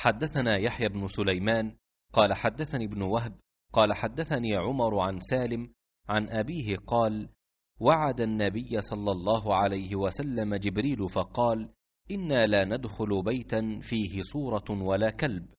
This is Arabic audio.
حدثنا يحيى بن سليمان قال حدثني ابن وهب قال حدثني عمر عن سالم عن أبيه قال وعد النبي صلى الله عليه وسلم جبريل فقال إنا لا ندخل بيتا فيه صورة ولا كلب